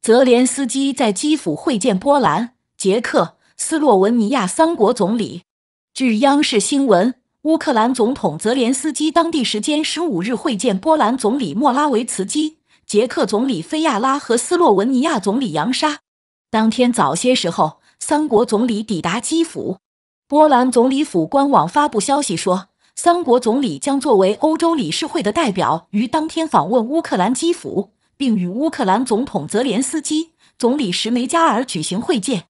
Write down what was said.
泽连斯基在基辅会见波兰、捷克、斯洛文尼亚三国总理。据央视新闻，乌克兰总统泽连斯基当地时间十五日会见波兰总理莫拉维茨基、捷克总理菲亚拉和斯洛文尼亚总理扬沙。当天早些时候，三国总理抵达基辅。波兰总理府官网发布消息说，三国总理将作为欧洲理事会的代表，于当天访问乌克兰基辅。并与乌克兰总统泽连斯基、总理什梅加尔举行会见。